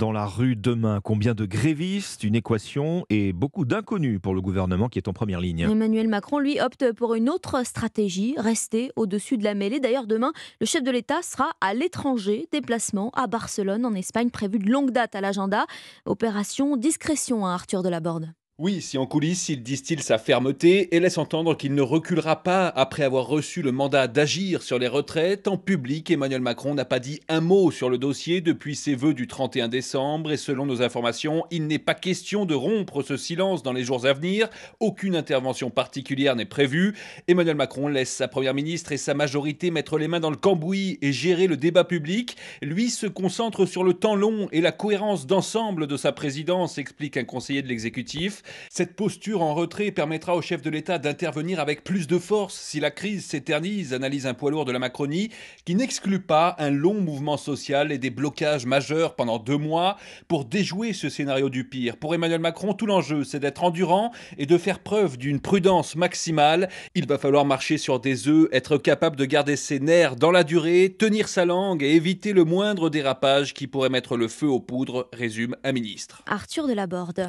dans la rue demain Combien de grévistes Une équation et beaucoup d'inconnus pour le gouvernement qui est en première ligne. Emmanuel Macron, lui, opte pour une autre stratégie, rester au-dessus de la mêlée. D'ailleurs, demain, le chef de l'État sera à l'étranger, déplacement à Barcelone, en Espagne, prévu de longue date à l'agenda. Opération discrétion à hein, Arthur Delaborde. Oui, si en coulisses il distille sa fermeté et laisse entendre qu'il ne reculera pas après avoir reçu le mandat d'agir sur les retraites, en public Emmanuel Macron n'a pas dit un mot sur le dossier depuis ses vœux du 31 décembre et selon nos informations, il n'est pas question de rompre ce silence dans les jours à venir, aucune intervention particulière n'est prévue. Emmanuel Macron laisse sa première ministre et sa majorité mettre les mains dans le cambouis et gérer le débat public, lui se concentre sur le temps long et la cohérence d'ensemble de sa présidence, explique un conseiller de l'exécutif. Cette posture en retrait permettra au chef de l'État d'intervenir avec plus de force si la crise s'éternise, analyse un poids lourd de la Macronie, qui n'exclut pas un long mouvement social et des blocages majeurs pendant deux mois pour déjouer ce scénario du pire. Pour Emmanuel Macron, tout l'enjeu, c'est d'être endurant et de faire preuve d'une prudence maximale. Il va falloir marcher sur des œufs, être capable de garder ses nerfs dans la durée, tenir sa langue et éviter le moindre dérapage qui pourrait mettre le feu aux poudres, résume un ministre. Arthur Delaborde.